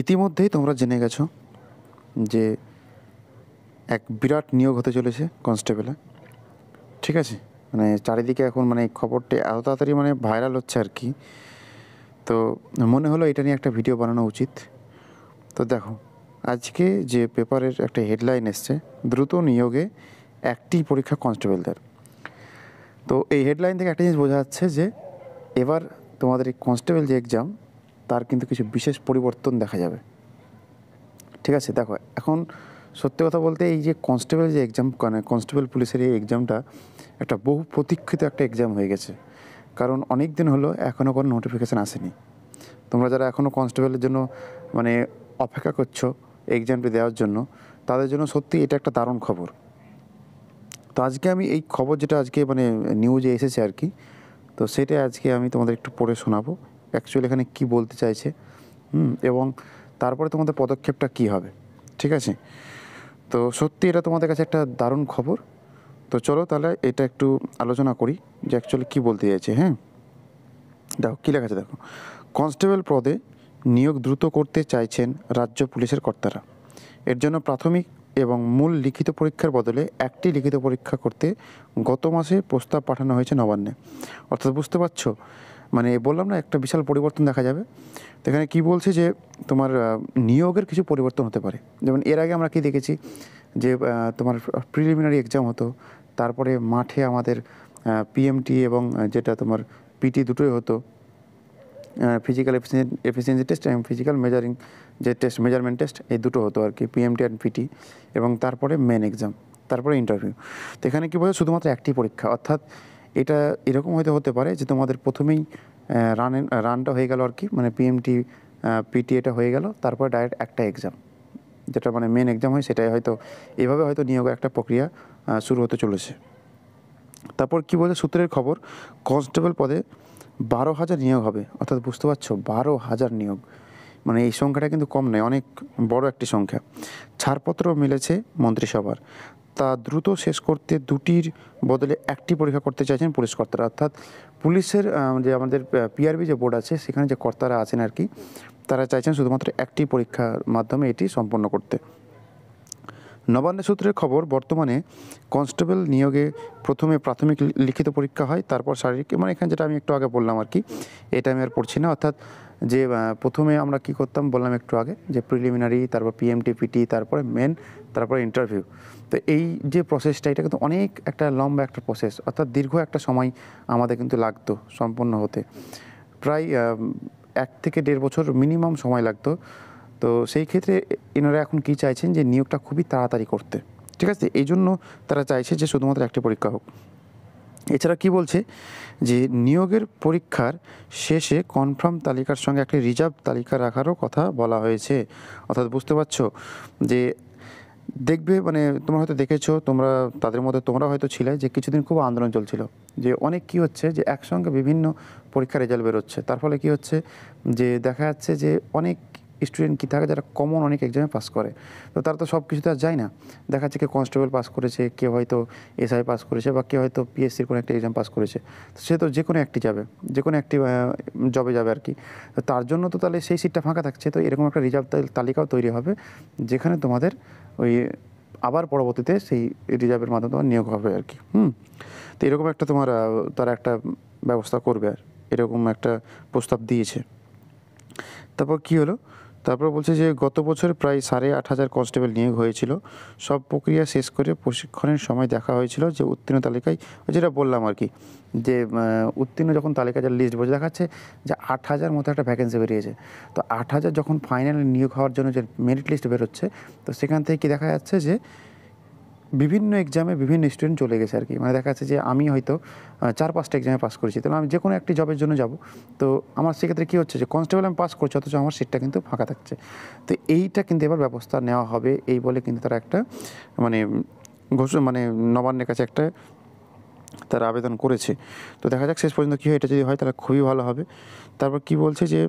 ইতিমধ্যেই তোমরা জেনে গেছো যে এক বিরাট নিয়োগ হতে চলেছে কনস্টেবলে ঠিক আছে মানে চারিদিকে এখন মানে খবরটি এত তাড়াতাড়ি মানে ভাইরাল হচ্ছে আর কি তো মনে হলো এটা নিয়ে একটা ভিডিও বানানো উচিত তো দেখো আজকে যে পেপারের একটা হেডলাইন এসছে দ্রুত নিয়োগে একটি পরীক্ষা কনস্টেবলদের তো এই হেডলাইন থেকে একটা জিনিস বোঝা যাচ্ছে যে এবার তোমাদের এই কনস্টেবল যে এক্সাম তার কিন্তু কিছু বিশেষ পরিবর্তন দেখা যাবে ঠিক আছে দেখো এখন সত্যি কথা বলতে এই যে কনস্টেবল যে এক্সাম মানে কনস্টেবল পুলিশের এই এক্সামটা একটা বহু প্রতীক্ষিত একটা এক্সাম হয়ে গেছে কারণ অনেক দিন হলো এখনও কোনো নোটিফিকেশান আসেনি তোমরা যারা এখনও কনস্টেবলের জন্য মানে অপেক্ষা করছো এক্সামটি দেওয়ার জন্য তাদের জন্য সত্যি এটা একটা দারুণ খবর তো আজকে আমি এই খবর যেটা আজকে মানে নিউজে এসেছে আর কি তো সেটা আজকে আমি তোমাদের একটু পড়ে শোনাবো অ্যাকচুয়ালি এখানে কি বলতে চাইছে হুম এবং তারপরে তোমাদের পদক্ষেপটা কি হবে ঠিক আছে তো সত্যি এটা তোমাদের কাছে একটা দারুণ খবর তো চলো তাহলে এটা একটু আলোচনা করি যে অ্যাকচুয়ালি কী বলতে চাইছে হ্যাঁ দেখো কী লেখা আছে দেখো কনস্টেবল পদে নিয়োগ দ্রুত করতে চাইছেন রাজ্য পুলিশের কর্তারা এর জন্য প্রাথমিক এবং মূল লিখিত পরীক্ষার বদলে একটি লিখিত পরীক্ষা করতে গত মাসে প্রস্তাব পাঠানো হয়েছে নবান্নে অর্থাৎ বুঝতে পারছো মানে বললাম না একটা বিশাল পরিবর্তন দেখা যাবে তো এখানে কী বলছে যে তোমার নিয়োগের কিছু পরিবর্তন হতে পারে যেমন এর আগে আমরা কি দেখেছি যে তোমার প্রিলিমিনারি এক্সাম হতো তারপরে মাঠে আমাদের পিএমটি এবং যেটা তোমার পিটি দুটোই হতো ফিজিক্যাল এফিসিয়েন্সি টেস্ট এবং ফিজিক্যাল মেজারিং যে টেস্ট মেজারমেন্ট টেস্ট এই দুটো হতো আর কি পিএমটি অ্যান্ড পিটি এবং তারপরে মেন এক্সাম তারপরে ইন্টারভিউ তো এখানে কী বলছে শুধুমাত্র একটি পরীক্ষা অর্থাৎ এটা এরকম হয়তো হতে পারে যে তোমাদের প্রথমেই রানের রানটা হয়ে গেল আর কি মানে পিএমটি পিটি এটা হয়ে গেল তারপরে ডাইরেক্ট একটা এক্সাম যেটা মানে মেন এক্সাম হয় সেটাই হয়তো এভাবে হয়তো নিয়োগের একটা প্রক্রিয়া শুরু হতে চলেছে তারপর কি বলছে সূত্রের খবর কনস্টেবল পদে বারো হাজার নিয়োগ হবে অর্থাৎ বুঝতে পারছো বারো হাজার নিয়োগ মানে এই সংখ্যাটা কিন্তু কম নয় অনেক বড় একটি সংখ্যা ছাড়পত্র মিলেছে মন্ত্রিসভার তা দ্রুত শেষ করতে দুটির বদলে একটি পরীক্ষা করতে চাইছেন পুলিশ কর্তারা অর্থাৎ পুলিশের যে আমাদের পিআরবি যে বোর্ড আছে সেখানে যে কর্তারা আছেন আর কি তারা চাইছেন শুধুমাত্র একটি পরীক্ষার মাধ্যমে এটি সম্পন্ন করতে নবান্ন সূত্রের খবর বর্তমানে কনস্টেবল নিয়োগে প্রথমে প্রাথমিক লিখিত পরীক্ষা হয় তারপর শারীরিক মানে এখানে যেটা আমি একটু আগে বললাম আর কি এটা আমি আর পড়ছি না অর্থাৎ যে প্রথমে আমরা কি করতাম বললাম একটু আগে যে প্রিলিমিনারি তারপর পিটি তারপরে মেন তারপরে ইন্টারভিউ তো এই যে প্রসেসটা এটা কিন্তু অনেক একটা লম্বা একটা প্রসেস অর্থাৎ দীর্ঘ একটা সময় আমাদের কিন্তু লাগতো সম্পন্ন হতে প্রায় এক থেকে দেড় বছর মিনিমাম সময় লাগতো তো সেই ক্ষেত্রে এনারা এখন কি চাইছেন যে নিয়োগটা খুবই তাড়াতাড়ি করতে ঠিক আছে এই জন্য তারা চাইছে যে শুধুমাত্র একটি পরীক্ষা হোক এছাড়া কি বলছে যে নিয়োগের পরীক্ষার শেষে কনফার্ম তালিকার সঙ্গে একটি রিজার্ভ তালিকা রাখারও কথা বলা হয়েছে অর্থাৎ বুঝতে পারছো যে দেখবে মানে তোমরা হয়তো দেখেছো তোমরা তাদের মধ্যে তোমরা হয়তো ছিলে যে কিছুদিন খুব আন্দোলন চলছিল যে অনেক কি হচ্ছে যে একসঙ্গে বিভিন্ন পরীক্ষার রেজাল্ট বেরোচ্ছে তার ফলে কি হচ্ছে যে দেখা যাচ্ছে যে অনেক স্টুডেন্ট কি থাকে যারা কমন অনেক এক্সামে পাস করে তো তারা তো সব কিছুতে আর যায় না দেখা যাচ্ছে কেউ কনস্টেবল পাস করেছে কেউ হয়তো এসআই পাস করেছে বা কেউ হয়তো পিএসসির কোনো একটা এক্সাম পাস করেছে তো সে তো যে কোনো একটি যাবে যে কোনো একটি জবে যাবে আর কি তো তার জন্য তো তাহলে সেই সিটটা ফাঁকা থাকছে তো এরকম একটা রিজার্ভ তালিকাও তৈরি হবে যেখানে তোমাদের ওই আবার পরবর্তীতে সেই রিজার্ভের মাধ্যমে তোমার নিয়োগ হবে আর কি হুম তো এরকম একটা তোমার তারা একটা ব্যবস্থা করবে আর এরকম একটা প্রস্তাব দিয়েছে তারপর কি হলো তারপর বলছে যে গত বছর প্রায় সাড়ে আট হাজার কনস্টেবল নিয়োগ হয়েছিল সব প্রক্রিয়া শেষ করে প্রশিক্ষণের সময় দেখা হয়েছিল যে উত্তীর্ণ তালিকায় যেটা বললাম আর কি যে উত্তীর্ণ যখন তালিকা যার লিস্ট বসে দেখাচ্ছে যে আট হাজার মতো একটা ভ্যাকেন্সি বেরিয়েছে তো আট হাজার যখন ফাইনাল নিয়োগ হওয়ার জন্য যে মেরিট লিস্ট বেরোচ্ছে তো সেখান থেকে কি দেখা যাচ্ছে যে বিভিন্ন এক্সামে বিভিন্ন স্টুডেন্ট চলে গেছে আর কি মানে দেখা যাচ্ছে যে আমি হয়তো চার পাঁচটা এক্সামে পাস করেছি তাহলে আমি যে কোনো একটি জবের জন্য যাব তো আমার সেক্ষেত্রে কী হচ্ছে যে কনস্টেবল আমি পাস করছি অথচ আমার সিটটা কিন্তু ফাঁকা থাকছে তো এইটা কিন্তু এবার ব্যবস্থা নেওয়া হবে এই বলে কিন্তু তারা একটা মানে ঘোষ মানে নবান্নের কাছে একটা তারা আবেদন করেছে তো দেখা যাক শেষ পর্যন্ত কী হয় এটা যদি হয় তাহলে খুবই ভালো হবে তারপর কি বলছে যে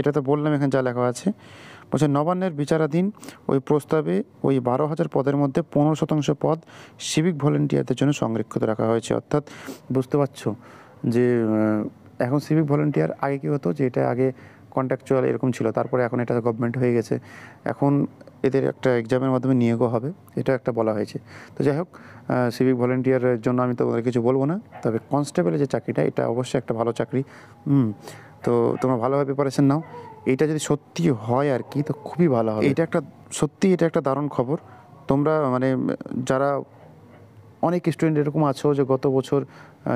এটা তো বললাম এখানে যা লেখা আছে বলছে নবান্নের বিচারাধীন ওই প্রস্তাবে ওই বারো হাজার পদের মধ্যে পনেরো শতাংশ পদ সিভিক ভলেন্টিয়ারদের জন্য সংরক্ষিত রাখা হয়েছে অর্থাৎ বুঝতে পারছো যে এখন সিভিক ভলেন্টিয়ার আগে কী হতো যে এটা আগে কন্ট্যাকচুয়াল এরকম ছিল তারপরে এখন এটা গভর্নমেন্ট হয়ে গেছে এখন এদের একটা এক্সামের মাধ্যমে নিয়োগও হবে এটা একটা বলা হয়েছে তো যাই হোক সিভিক ভলেন্টিয়ারের জন্য আমি তোমাদের কিছু বলবো না তবে কনস্টেবলের যে চাকরিটা এটা অবশ্যই একটা ভালো চাকরি হুম তো তোমরা ভালোভাবে প্রিপারেশন নাও এটা যদি সত্যি হয় আর কি তো খুবই ভালো হবে এটা একটা সত্যি এটা একটা দারুণ খবর তোমরা মানে যারা অনেক স্টুডেন্ট এরকম আছো যে গত বছর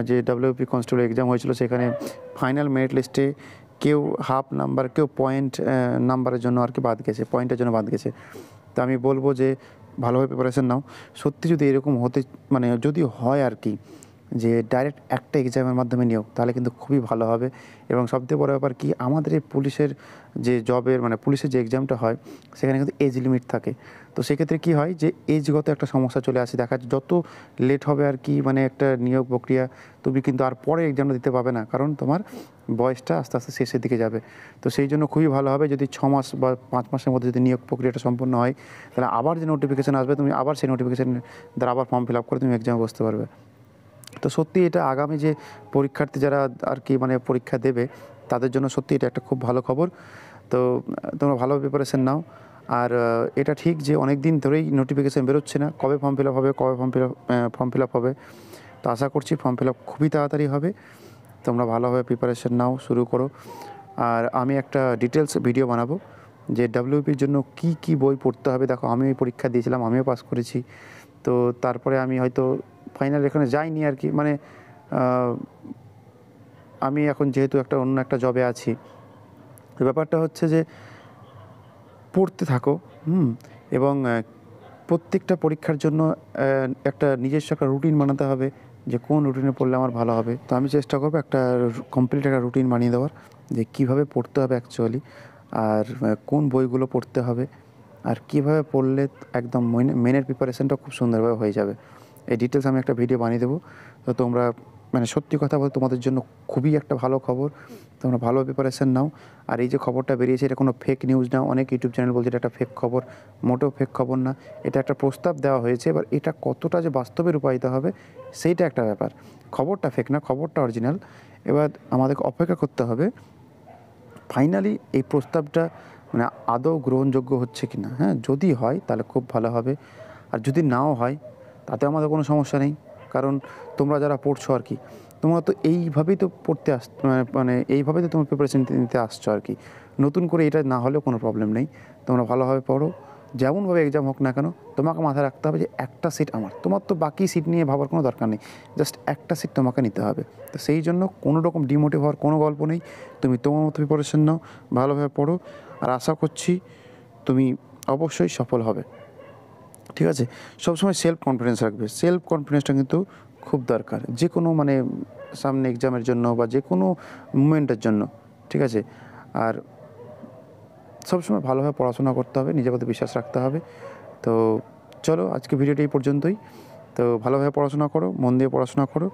যে ডাব্লিউপি কনস্টেবল এক্সাম হয়েছিল সেখানে ফাইনাল মেরিট লিস্টে কেউ হাফ নাম্বার কেউ পয়েন্ট নাম্বারের জন্য আর কি বাদ গেছে পয়েন্টের জন্য বাদ গেছে তা আমি বলবো যে ভালোভাবে প্রিপারেশান নাও সত্যি যদি এরকম হতে মানে যদি হয় আর কি যে ডাইরেক্ট একটা এক্সামের মাধ্যমে নিয়োগ তাহলে কিন্তু খুবই ভালো হবে এবং সবথেকে বড় ব্যাপার কি আমাদের এই পুলিশের যে জবের মানে পুলিশের যে এক্সামটা হয় সেখানে কিন্তু এজ লিমিট থাকে তো সেক্ষেত্রে কি হয় যে এজগত একটা সমস্যা চলে আসে দেখা যত লেট হবে আর কি মানে একটা নিয়োগ প্রক্রিয়া তুমি কিন্তু আর পরে এক্সামটা দিতে পাবে না কারণ তোমার বয়সটা আস্তে আস্তে শেষের দিকে যাবে তো সেই জন্য খুবই ভালো হবে যদি ছ মাস বা পাঁচ মাসের মধ্যে যদি নিয়োগ প্রক্রিয়াটা সম্পূর্ণ হয় তাহলে আবার যে নোটিফিকেশান আসবে তুমি আবার সেই নোটিফিকেশানের দ্বারা আবার ফর্ম ফিল আপ করে তুমি এক্সামে বসতে পারবে তো সত্যি এটা আগামী যে পরীক্ষার্থী যারা আর কি মানে পরীক্ষা দেবে তাদের জন্য সত্যি এটা একটা খুব ভালো খবর তো তোমরা ভালো প্রিপারেশন নাও আর এটা ঠিক যে অনেক দিন ধরেই নোটিফিকেশান বেরোচ্ছে না কবে ফর্ম ফিল আপ হবে কবে form fill up form fill up হবে তো আশা করছি ফর্ম ফিল আপ খুবই তাড়াতাড়ি হবে তোমরা ভালোভাবে প্রিপারেশন নাও শুরু করো আর আমি একটা ডিটেলস ভিডিও বানাবো যে ডাব্লিউপির জন্য কি কি বই পড়তে হবে দেখো আমি পরীক্ষা দিয়েছিলাম আমিও পাস করেছি তো তারপরে আমি হয়তো ফাইনাল এখানে যাইনি আর কি মানে আমি এখন যেহেতু একটা অন্য একটা জবে আছি ব্যাপারটা হচ্ছে যে পড়তে থাকো হুম এবং প্রত্যেকটা পরীক্ষার জন্য একটা নিজস্ব একটা রুটিন বানাতে হবে যে কোন রুটিনে পড়লে আমার ভালো হবে তো আমি চেষ্টা করবো একটা কমপ্লিট একটা রুটিন বানিয়ে দেওয়ার যে কিভাবে পড়তে হবে অ্যাকচুয়ালি আর কোন বইগুলো পড়তে হবে আর কিভাবে পড়লে একদম মেনের প্রিপারেশনটা খুব সুন্দরভাবে হয়ে যাবে এই ডিটেলস আমি একটা ভিডিও বানিয়ে দেবো তো তোমরা মানে সত্যি কথা বল তোমাদের জন্য খুবই একটা ভালো খবর তোমরা ভালো প্রিপারেশান নাও আর এই যে খবরটা বেরিয়েছে এটা কোনো ফেক নিউজ না অনেক ইউটিউব চ্যানেল বলছে এটা একটা ফেক খবর মোটেও ফেক খবর না এটা একটা প্রস্তাব দেওয়া হয়েছে এবার এটা কতটা যে বাস্তবে রূপায়িত হবে সেইটা একটা ব্যাপার খবরটা ফেক না খবরটা অরিজিনাল এবার আমাদেরকে অপেক্ষা করতে হবে ফাইনালি এই প্রস্তাবটা মানে আদৌ গ্রহণযোগ্য হচ্ছে কি না হ্যাঁ যদি হয় তাহলে খুব ভালো হবে আর যদি নাও হয় তাতে আমাদের কোনো সমস্যা নেই কারণ তোমরা যারা পড়ছো আর কি তোমরা তো এইভাবেই তো পড়তে আস মানে, মানে এইভাবেই তো তোমার প্রিপারেশন নিতে আসছো আর কি নতুন করে এটা না হলেও কোনো প্রবলেম নেই তোমরা ভালোভাবে পড়ো যেমনভাবে এক্সাম হোক না কেন তোমাকে মাথায় রাখতে হবে যে একটা সিট আমার তোমার তো বাকি সিট নিয়ে ভাবার কোনো দরকার নেই জাস্ট একটা সিট তোমাকে নিতে হবে তো সেই জন্য কোনো রকম ডিমোটিভ হওয়ার কোনো গল্প নেই তুমি তোমার মতো প্রিপারেশন নাও ভালোভাবে পড়ো আর আশা করছি তুমি অবশ্যই সফল হবে ঠিক আছে সবসময় সেলফ কনফিডেন্স রাখবে সেলফ কনফিডেন্সটা কিন্তু খুব দরকার যে কোনো মানে সামনে এক্সামের জন্য বা যে কোনো মুমেন্টের জন্য ঠিক আছে আর সবসময় ভালোভাবে পড়াশোনা করতে হবে নিজের মধ্যে বিশ্বাস রাখতে হবে তো চলো আজকে ভিডিওটি এই পর্যন্তই তো ভালোভাবে পড়াশোনা করো মন দিয়ে পড়াশোনা করো